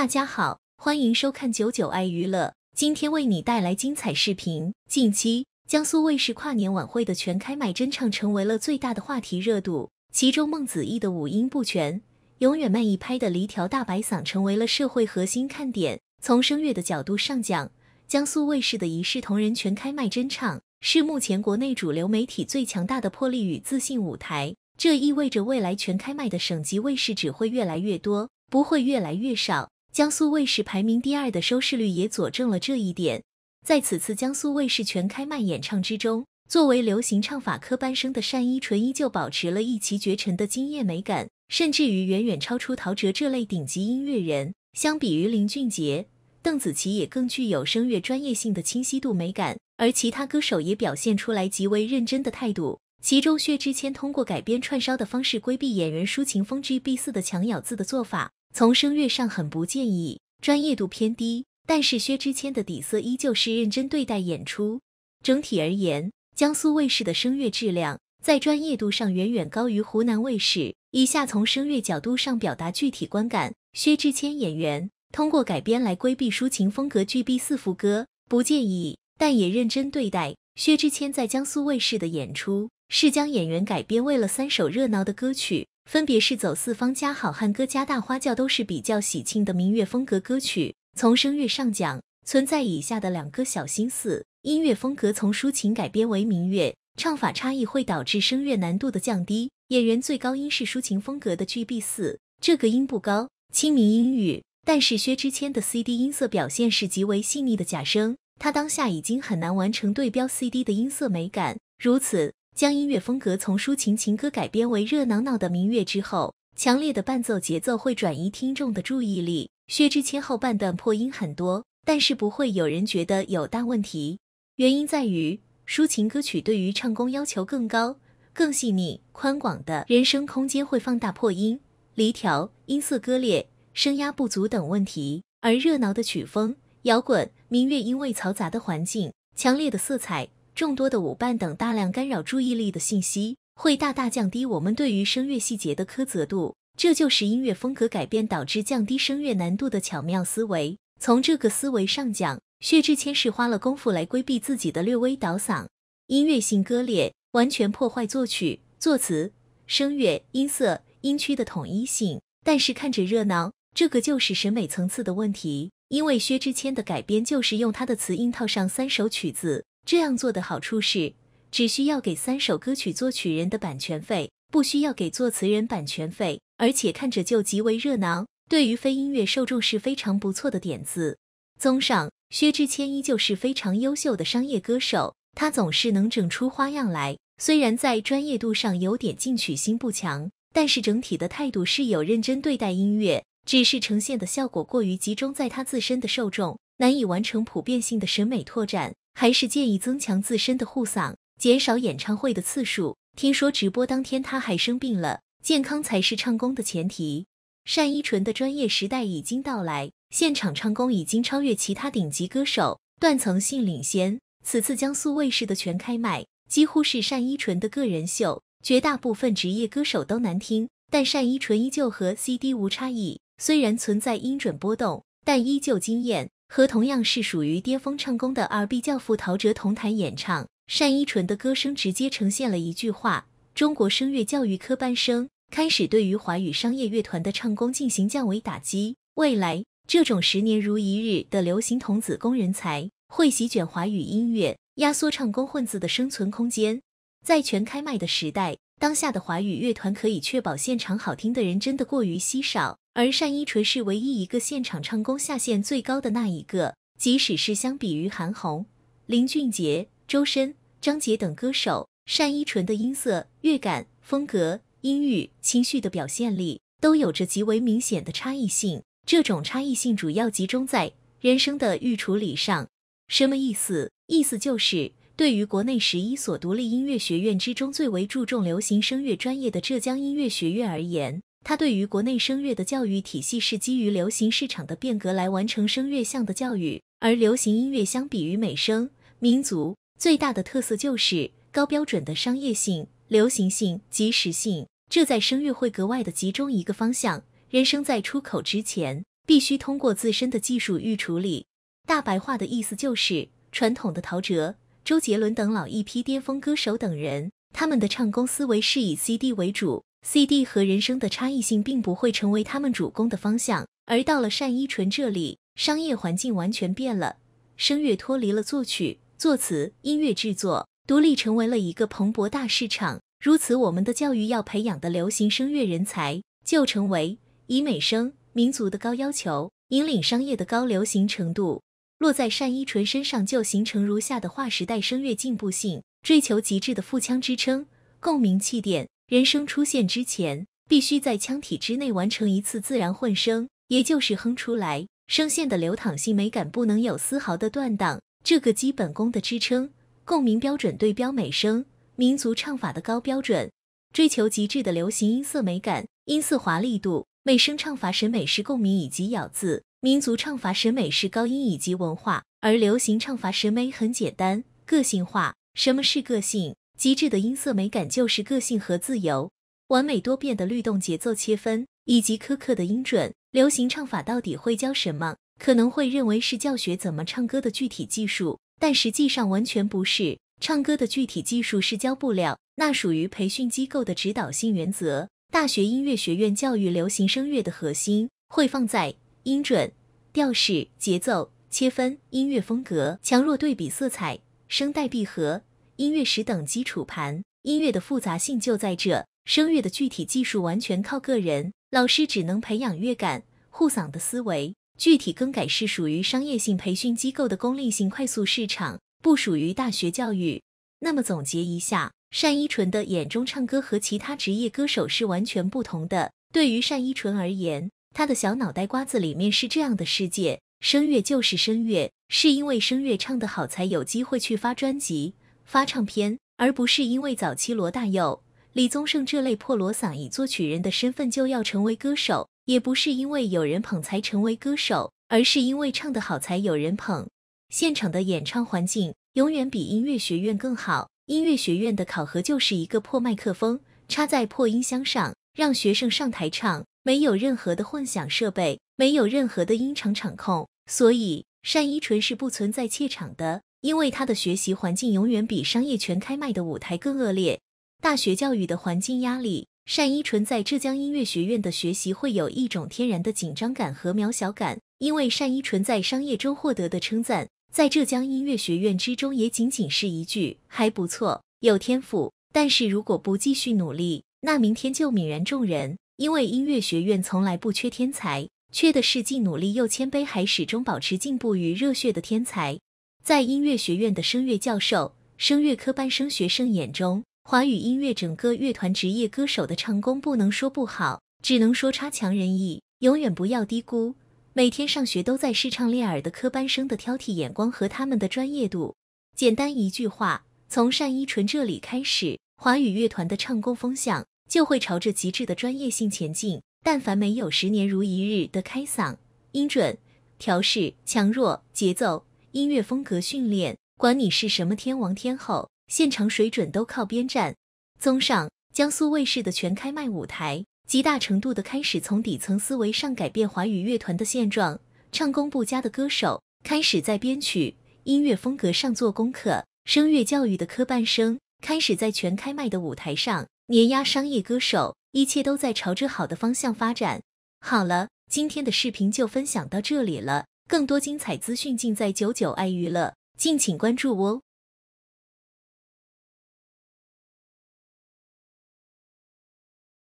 大家好，欢迎收看九九爱娱乐，今天为你带来精彩视频。近期，江苏卫视跨年晚会的全开麦真唱成为了最大的话题热度，其中孟子义的五音不全，永远慢一拍的离调大白嗓成为了社会核心看点。从声乐的角度上讲，江苏卫视的一视同仁全开麦真唱是目前国内主流媒体最强大的魄力与自信舞台，这意味着未来全开麦的省级卫视只会越来越多，不会越来越少。江苏卫视排名第二的收视率也佐证了这一点。在此次江苏卫视全开麦演唱之中，作为流行唱法科班生的单依纯依旧保持了一骑绝尘的惊艳美感，甚至于远远超出陶喆这类顶级音乐人。相比于林俊杰、邓紫棋，也更具有声乐专业性的清晰度美感。而其他歌手也表现出来极为认真的态度。其中，薛之谦通过改编串烧的方式，规避演员抒情风 G B 四的强咬字的做法。从声乐上很不建议，专业度偏低。但是薛之谦的底色依旧是认真对待演出。整体而言，江苏卫视的声乐质量在专业度上远远高于湖南卫视。以下从声乐角度上表达具体观感：薛之谦演员通过改编来规避抒情风格剧 B 四副歌，不建议，但也认真对待。薛之谦在江苏卫视的演出是将演员改编为了三首热闹的歌曲。分别是走四方、加好汉歌、加大花轿，都是比较喜庆的民乐风格歌曲。从声乐上讲，存在以下的两个小心思：音乐风格从抒情改编为民乐，唱法差异会导致声乐难度的降低。演员最高音是抒情风格的 G B 四，这个音不高，清民音域。但是薛之谦的 C D 音色表现是极为细腻的假声，他当下已经很难完成对标 C D 的音色美感。如此。将音乐风格从抒情情歌改编为热闹闹的民乐之后，强烈的伴奏节奏会转移听众的注意力。薛之谦后半段破音很多，但是不会有人觉得有大问题。原因在于抒情歌曲对于唱功要求更高，更细腻，宽广的人声空间会放大破音、离调、音色割裂、声压不足等问题。而热闹的曲风、摇滚、民乐因为嘈杂的环境、强烈的色彩。众多的舞伴等大量干扰注意力的信息，会大大降低我们对于声乐细节的苛责度。这就是音乐风格改变导致降低声乐难度的巧妙思维。从这个思维上讲，薛之谦是花了功夫来规避自己的略微倒嗓、音乐性割裂，完全破坏作曲、作词、声乐、音色、音区的统一性。但是看着热闹，这个就是审美层次的问题。因为薛之谦的改编就是用他的词音套上三首曲子。这样做的好处是，只需要给三首歌曲作曲人的版权费，不需要给作词人版权费，而且看着就极为热闹，对于非音乐受众是非常不错的点子。综上，薛之谦依旧是非常优秀的商业歌手，他总是能整出花样来。虽然在专业度上有点进取心不强，但是整体的态度是有认真对待音乐，只是呈现的效果过于集中在他自身的受众，难以完成普遍性的审美拓展。还是建议增强自身的护嗓，减少演唱会的次数。听说直播当天他还生病了，健康才是唱功的前提。单依纯的专业时代已经到来，现场唱功已经超越其他顶级歌手，断层性领先。此次江苏卫视的全开麦几乎是单依纯的个人秀，绝大部分职业歌手都难听，但单依纯依旧和 CD 无差异。虽然存在音准波动，但依旧惊艳。和同样是属于巅峰唱功的 R&B 教父陶喆同台演唱，单依纯的歌声直接呈现了一句话：中国声乐教育科班生开始对于华语商业乐团的唱功进行降维打击。未来，这种十年如一日的流行童子功人才会席卷华语音乐，压缩唱功混子的生存空间。在全开麦的时代。当下的华语乐团可以确保现场好听的人真的过于稀少，而单依纯是唯一一个现场唱功下限最高的那一个。即使是相比于韩红、林俊杰、周深、张杰等歌手，单依纯的音色、乐感、风格、音域、情绪的表现力都有着极为明显的差异性。这种差异性主要集中在人声的预处理上。什么意思？意思就是。对于国内十一所独立音乐学院之中最为注重流行声乐专业的浙江音乐学院而言，它对于国内声乐的教育体系是基于流行市场的变革来完成声乐项的教育。而流行音乐相比于美声、民族，最大的特色就是高标准的商业性、流行性、及时性。这在声乐会格外的集中一个方向，人声在出口之前必须通过自身的技术预处理。大白话的意思就是传统的陶喆、周杰伦等老一批巅峰歌手等人，他们的唱功思维是以 CD 为主，CD 和人声的差异性并不会成为他们主攻的方向。而到了单依纯这里，商业环境完全变了，声乐脱离了作曲、作词、音乐制作，独立成为了一个蓬勃大市场。如此，我们的教育要培养的流行声乐人才，就成为以美声、民族的高要求，引领商业的高流行程度。落在单依纯身上就形成如下的划时代声乐进步性：追求极致的腹腔支撑、共鸣、气垫；人声出现之前，必须在腔体之内完成一次自然混声，也就是哼出来；声线的流淌性美感不能有丝毫的断档。这个基本功的支撑、共鸣标准对标美声、民族唱法的高标准；追求极致的流行音色美感、音色华丽度；美声唱法审美是共鸣以及咬字。民族唱法审美是高音以及文化，而流行唱法审美很简单，个性化。什么是个性？极致的音色美感就是个性和自由，完美多变的律动、节奏切分以及苛刻的音准。流行唱法到底会教什么？可能会认为是教学怎么唱歌的具体技术，但实际上完全不是。唱歌的具体技术是教不了，那属于培训机构的指导性原则。大学音乐学院教育流行声乐的核心会放在。音准、调式、节奏、切分、音乐风格、强弱对比、色彩、声带闭合、音乐史等基础盘。音乐的复杂性就在这。声乐的具体技术完全靠个人，老师只能培养乐感、护嗓的思维。具体更改是属于商业性培训机构的功利性、快速市场，不属于大学教育。那么总结一下，单依纯的眼中唱歌和其他职业歌手是完全不同的。对于单依纯而言。他的小脑袋瓜子里面是这样的世界：声乐就是声乐，是因为声乐唱得好才有机会去发专辑、发唱片，而不是因为早期罗大佑、李宗盛这类破锣嗓以作曲人的身份就要成为歌手，也不是因为有人捧才成为歌手，而是因为唱得好才有人捧。现场的演唱环境永远比音乐学院更好，音乐学院的考核就是一个破麦克风插在破音箱上，让学生上台唱。没有任何的混响设备，没有任何的音场场控，所以单依纯是不存在怯场的。因为他的学习环境永远比商业全开麦的舞台更恶劣。大学教育的环境压力，单依纯在浙江音乐学院的学习会有一种天然的紧张感和渺小感。因为单依纯在商业中获得的称赞，在浙江音乐学院之中也仅仅是一句还不错，有天赋。但是如果不继续努力，那明天就泯然众人。因为音乐学院从来不缺天才，缺的是既努力又谦卑，还始终保持进步与热血的天才。在音乐学院的声乐教授、声乐科班生学生眼中，华语音乐整个乐团职业歌手的唱功不能说不好，只能说差强人意。永远不要低估每天上学都在试唱练耳的科班生的挑剔眼光和他们的专业度。简单一句话，从单依纯这里开始，华语乐团的唱功风向。就会朝着极致的专业性前进。但凡没有十年如一日的开嗓、音准、调试、强弱、节奏、音乐风格训练，管你是什么天王天后，现场水准都靠边站。综上，江苏卫视的全开麦舞台极大程度的开始从底层思维上改变华语乐团的现状。唱功不佳的歌手开始在编曲、音乐风格上做功课。声乐教育的科班生开始在全开麦的舞台上。碾压商业歌手，一切都在朝着好的方向发展。好了，今天的视频就分享到这里了，更多精彩资讯尽在九九爱娱乐，敬请关注哦。